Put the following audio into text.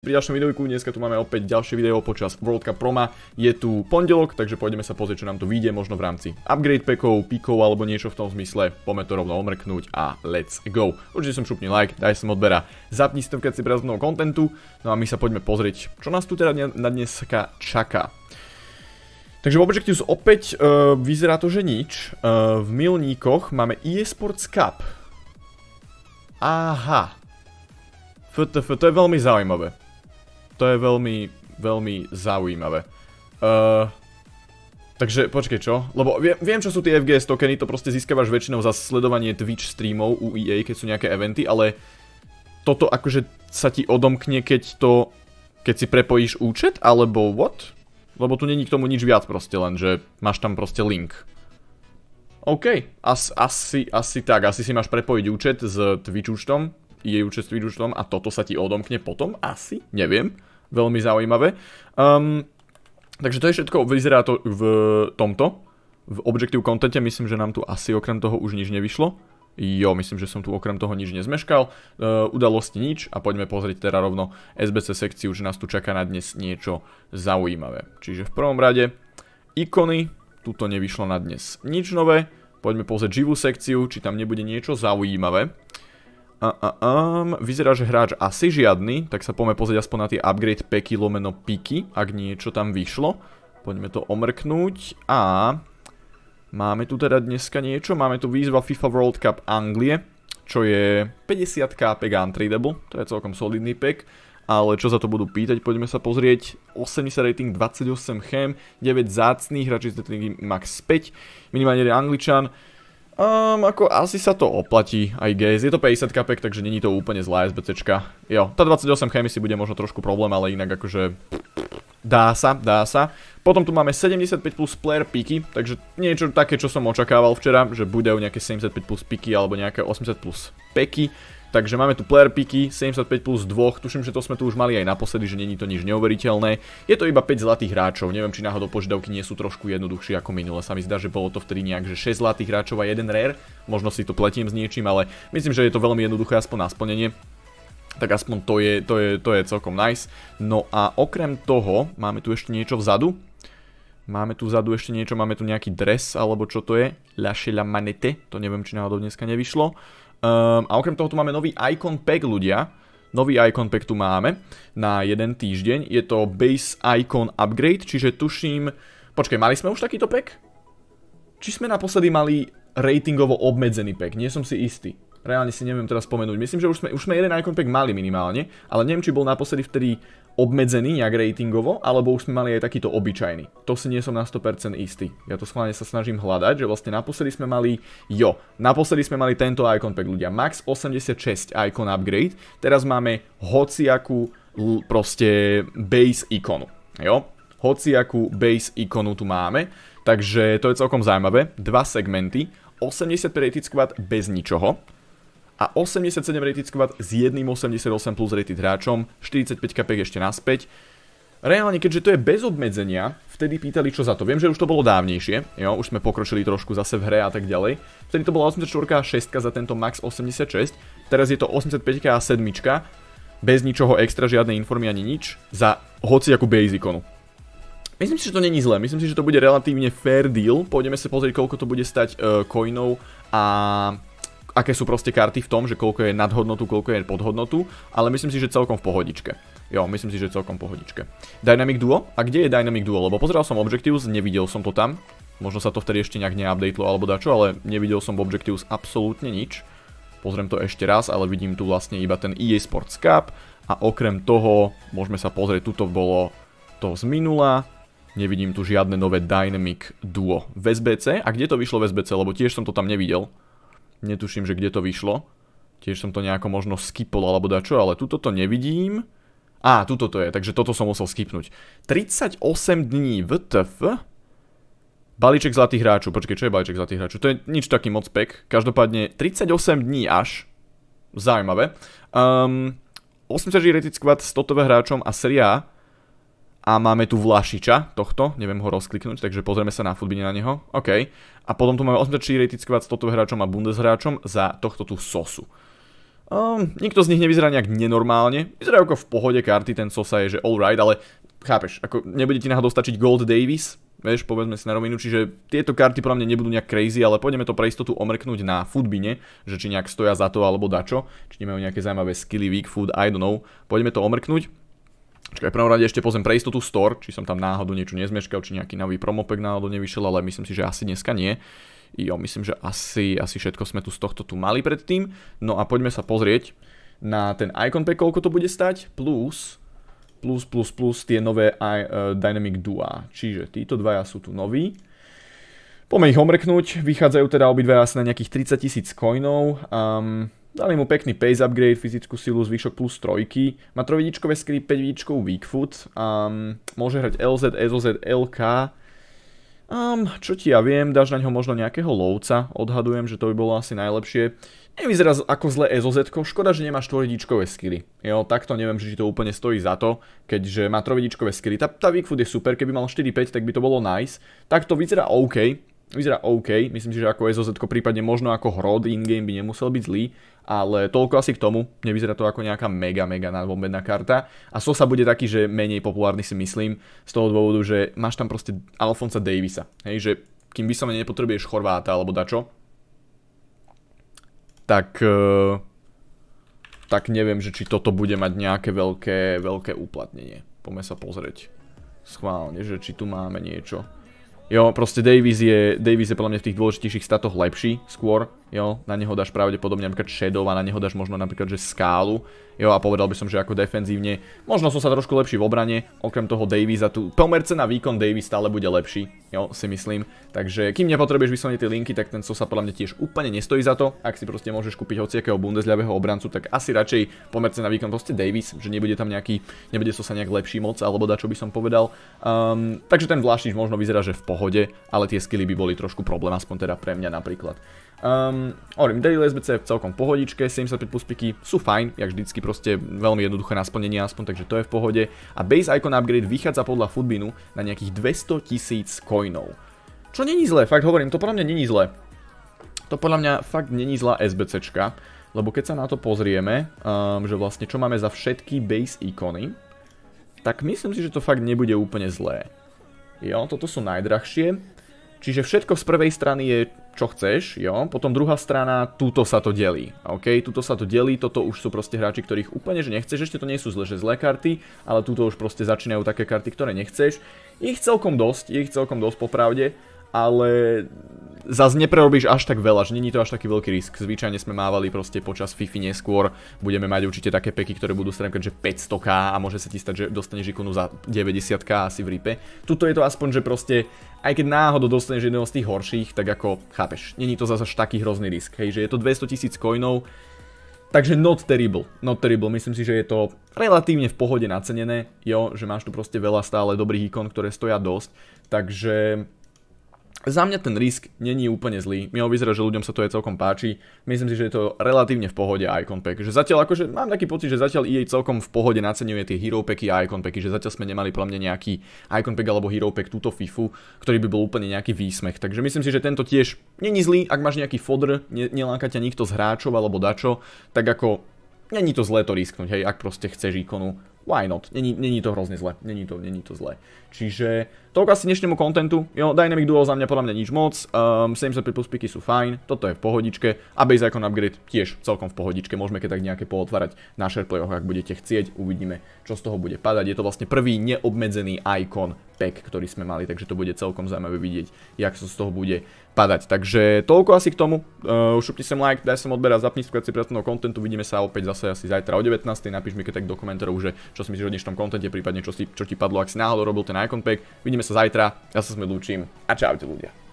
Pri ďalšom videu, dneska tu máme opäť ďalšie video počas World Cup Proma. Je tu pondelok, takže poďme sa pozrieť, čo nám tu vyjde možno v rámci upgrade packov, pikov alebo niečo v tom zmysle. Poďme to rovno omrknúť a let's go. Určite som šupni like, daj som odbera, zapni si to, keď si pre mnoho kontentu. No a my sa poďme pozrieť, čo nás tu teda na dneska čaká. Takže v Objectives opäť uh, vyzerá to, že nič. Uh, v milníkoch máme eSports Cup. Aha. to je veľmi zaujímavé to je veľmi, veľmi zaujímavé. Uh, takže počkej, čo? Lebo viem, viem, čo sú tie FGS tokeny, to proste získavaš väčšinou za sledovanie Twitch streamov u EA, keď sú nejaké eventy, ale toto akože sa ti odomkne, keď to, keď si prepojíš účet, alebo what? Lebo tu není k tomu nič viac proste, len že máš tam proste link. OK, As, asi, asi tak, asi si máš prepojiť účet s Twitch účtom, jej účet s Twitch účtom a toto sa ti odomkne potom, asi, neviem veľmi zaujímavé. Um, takže to je všetko, vyzerá to v tomto. V Objective Contente myslím, že nám tu asi okrem toho už nič nevyšlo. Jo, myslím, že som tu okrem toho nič nezmeškal. E, udalosti nič a poďme pozrieť teda rovno SBC sekciu, že nás tu čaká na dnes niečo zaujímavé. Čiže v prvom rade ikony, tuto nevyšlo na dnes nič nové. Poďme pozrieť živú sekciu, či tam nebude niečo zaujímavé uh, uh, um, vyzerá, že hráč asi žiadny, tak sa poďme pozrieť aspoň na tie upgrade peky lomeno piky, ak niečo tam vyšlo. Poďme to omrknúť a máme tu teda dneska niečo, máme tu výzva FIFA World Cup Anglie, čo je 50k pack untradable, to je celkom solidný pack, ale čo sa to budú pýtať, poďme sa pozrieť, 80 rating, 28 chem, 9 zácných, hráči z max 5, minimálne je angličan, Um, ako asi sa to oplatí, I guess. Je to 50 kapek, takže není to úplne zlá SBCčka. Jo, tá 28 chemy si bude možno trošku problém, ale inak akože... Dá sa, dá sa. Potom tu máme 75 plus player piky, takže niečo také, čo som očakával včera, že budú nejaké 75 plus piky alebo nejaké 80 plus peky. Takže máme tu player picky, 75 plus 2, tuším, že to sme tu už mali aj naposledy, že není to nič neuveriteľné. Je to iba 5 zlatých hráčov, neviem, či náhodou požiadavky nie sú trošku jednoduchšie ako minule. Sa mi zdá, že bolo to vtedy nejak, že 6 zlatých hráčov a 1 rare, možno si to pletím s niečím, ale myslím, že je to veľmi jednoduché aspoň na splnenie tak aspoň to je, to je, to je celkom nice. No a okrem toho, máme tu ešte niečo vzadu. Máme tu vzadu ešte niečo, máme tu nejaký dres, alebo čo to je. La Manete, to neviem, či náhodou dneska nevyšlo. Um, a okrem toho tu máme nový Icon Pack ľudia. Nový Icon Pack tu máme na jeden týždeň. Je to Base Icon Upgrade, čiže tuším... Počkej, mali sme už takýto pack? Či sme naposledy mali ratingovo obmedzený pack? Nie som si istý. Reálne si neviem teraz spomenúť. Myslím, že už sme, už sme jeden Icon Pack mali minimálne, ale neviem, či bol naposledy vtedy obmedzený nejak ratingovo, alebo už sme mali aj takýto obyčajný. To si nie som na 100% istý. Ja to schválne sa snažím hľadať, že vlastne naposledy sme mali, jo, naposledy sme mali tento Icon Pack ľudia, max 86 Icon Upgrade, teraz máme hociakú proste base ikonu, jo, hociakú base ikonu tu máme, takže to je celkom zaujímavé, dva segmenty, 85 Rated Squad bez ničoho, a 87 rated squad s jedným 88 plus rated hráčom, 45 kapek ešte naspäť. Reálne, keďže to je bez obmedzenia, vtedy pýtali čo za to. Viem, že už to bolo dávnejšie, jo, už sme pokročili trošku zase v hre a tak ďalej. Vtedy to bola 84 a 6 za tento max 86, teraz je to 85 a 7, bez ničoho extra, žiadnej informy ani nič, za hociakú base ikonu. Myslím si, že to není zle, myslím si, že to bude relatívne fair deal, pôjdeme sa pozrieť, koľko to bude stať uh, coinov a aké sú proste karty v tom, že koľko je nadhodnotu, koľko je podhodnotu, ale myslím si, že celkom v pohodičke. Jo, myslím si, že celkom pohodičke. Dynamic Duo? A kde je Dynamic Duo? Lebo pozeral som Objectives, nevidel som to tam. Možno sa to vtedy ešte nejak neupdatelo alebo dačo, ale nevidel som v Objectives absolútne nič. Pozriem to ešte raz, ale vidím tu vlastne iba ten EA Sports Cup a okrem toho môžeme sa pozrieť, tuto bolo to z minula, nevidím tu žiadne nové Dynamic Duo v SBC. A kde to vyšlo v SBC, lebo tiež som to tam nevidel. Netuším, že kde to vyšlo. Tiež som to nejako možno skipol alebo dačo, ale tuto to nevidím. Á, tuto to je, takže toto som musel skipnúť. 38 dní VTF. Balíček zlatých hráčov. Počkej, čo je balíček zlatých hráčov? To je nič taký moc pek. Každopádne 38 dní až. Zaujímavé. Um, 80 Rated Squad, totové hráčom a seriá a máme tu Vlašiča, tohto, neviem ho rozkliknúť, takže pozrieme sa na futbine na neho, OK. A potom tu máme 84 rating squad s toto hráčom a hráčom za tohto tu Sosu. Um, nikto z nich nevyzerá nejak nenormálne, vyzerá ako v pohode karty, ten Sosa je, že alright, ale chápeš, ako nebude ti náhodou stačiť Gold Davis, vieš, povedzme si na rovinu, čiže tieto karty pro mňa nebudú nejak crazy, ale pôjdeme to pre istotu omrknúť na futbine, že či nejak stoja za to alebo dačo, či nemajú nejaké zaujímavé skilly, weak food, I don't know, poďme to omrknúť. Čakaj, prvom rade ešte pozriem pre istotu store, či som tam náhodou niečo nezmeškal, či nejaký nový promopek náhodou nevyšiel, ale myslím si, že asi dneska nie. Jo, myslím, že asi, asi všetko sme tu z tohto tu mali predtým. No a poďme sa pozrieť na ten icon pack, koľko to bude stať, plus, plus, plus, plus tie nové I, e, uh, Dynamic Dua. Čiže títo dvaja sú tu noví. Poďme ich omrknúť, vychádzajú teda obidve asi na nejakých 30 tisíc coinov. Um, Dali mu pekný pace upgrade, fyzickú silu, zvyšok plus trojky. Má trovidičkové skry, 5 vidičkov weak foot. Um, môže hrať LZ, SOZ, LK. Um, čo ti ja viem, dáš na ňo možno nejakého lovca. Odhadujem, že to by bolo asi najlepšie. Nevyzerá ako zle SOZ, škoda, že nemá štvoridičkové skry. Jo, takto neviem, či to úplne stojí za to, keďže má trovidičkové skry. Tá, tá weak foot je super, keby mal 4-5, tak by to bolo nice. Takto vyzerá OK, vyzerá OK, myslím si, že ako SOZ, prípadne možno ako hrod in-game by nemusel byť zlý, ale toľko asi k tomu, nevyzerá to ako nejaká mega, mega nadbombená karta. A Sosa sa bude taký, že menej populárny si myslím, z toho dôvodu, že máš tam proste Alfonsa Davisa, hej, že kým by som nepotrebuješ Chorváta alebo dačo, tak, e, tak neviem, že či toto bude mať nejaké veľké, veľké uplatnenie. Poďme sa pozrieť schválne, že či tu máme niečo. Jo, proste Davis je, Davis je podľa mňa v tých dôležitejších statoch lepší skôr, jo, na neho dáš pravdepodobne napríklad shadow a na neho dáš možno napríklad, že skálu, jo, a povedal by som, že ako defenzívne, možno som sa trošku lepší v obrane, okrem toho Davisa tu, pomerce na výkon Davis stále bude lepší, jo, si myslím, takže kým nepotrebuješ vyslovne tie linky, tak ten so sa podľa mňa tiež úplne nestojí za to, ak si proste môžeš kúpiť hociakého bundesľavého obrancu, tak asi radšej pomerce na výkon proste Davis, že nebude tam nejaký, nebude Sosa sa nejak lepší moc, alebo dačo čo by som povedal, um, takže ten vláštnič možno vyzerá, že v pohode, ale tie skily by boli trošku problém, aspoň teda pre mňa napríklad. Um, Um, hovorím, Daily SBC je celkom pohodičke, 75 plus piky sú fajn, jak vždycky proste veľmi jednoduché na splnenie aspoň, takže to je v pohode. A base icon upgrade vychádza podľa Foodbinu na nejakých 200 tisíc coinov. Čo není zle, fakt hovorím, to podľa mňa není zle. To podľa mňa fakt není zlá SBCčka, lebo keď sa na to pozrieme, um, že vlastne čo máme za všetky base ikony, tak myslím si, že to fakt nebude úplne zlé. Jo, toto sú najdrahšie. Čiže všetko z prvej strany je, čo chceš, jo. Potom druhá strana, túto sa to delí. OK, túto sa to delí, toto už sú proste hráči, ktorých úplne, že nechceš. Ešte to nie sú zle, že zlé karty, ale túto už proste začínajú také karty, ktoré nechceš. Ich celkom dosť, ich celkom dosť popravde ale zase neprerobíš až tak veľa, že není to až taký veľký risk. Zvyčajne sme mávali proste počas FIFA neskôr, budeme mať určite také peky, ktoré budú stremkať, že 500k a môže sa ti stať, že dostaneš ikonu za 90k asi v ripe. Tuto je to aspoň, že proste aj keď náhodou dostaneš jedného z tých horších, tak ako chápeš, není to zase až taký hrozný risk, hej, že je to 200 tisíc coinov, Takže not terrible, not terrible, myslím si, že je to relatívne v pohode nacenené, jo, že máš tu proste veľa stále dobrých ikon, ktoré stoja dosť, takže za mňa ten risk není úplne zlý. Mne vyzerá, že ľuďom sa to aj celkom páči. Myslím si, že je to relatívne v pohode Icon Pack. Že zatiaľ akože, mám taký pocit, že zatiaľ EA celkom v pohode naceňuje tie Hero Packy a Icon Packy, že zatiaľ sme nemali pre mňa nejaký Icon Pack alebo Hero Pack túto FIFU, ktorý by bol úplne nejaký výsmech. Takže myslím si, že tento tiež není zlý, ak máš nejaký fodr, neláka ťa nikto z hráčov alebo dačo, tak ako není to zlé to risknúť, hej, ak proste chceš ikonu why not? Není, není to hrozne zle, není to, není to zle. Čiže toľko asi dnešnému kontentu, jo, Dynamic Duo za mňa podľa mňa nič moc, um, ehm, 75 plus piky sú fajn, toto je v pohodičke a Base Icon Upgrade tiež celkom v pohodičke, môžeme keď tak nejaké pootvárať na shareplayoch, ak budete chcieť, uvidíme, čo z toho bude padať. Je to vlastne prvý neobmedzený icon pack, ktorý sme mali, takže to bude celkom zaujímavé vidieť, jak sa z toho bude padať. Takže toľko asi k tomu, uh, eh, šupni sem like, daj sem odber a zapni skvetci pracovného kontentu, vidíme sa opäť zase asi zajtra o 19. Napíš mi keď tak do komentárov, že čo si myslíš o dnešnom kontente, prípadne čo, ti padlo, ak si náhodou robil ten icon pack. Vidíme sa zajtra, ja sa sme ľúčim a čaute ľudia.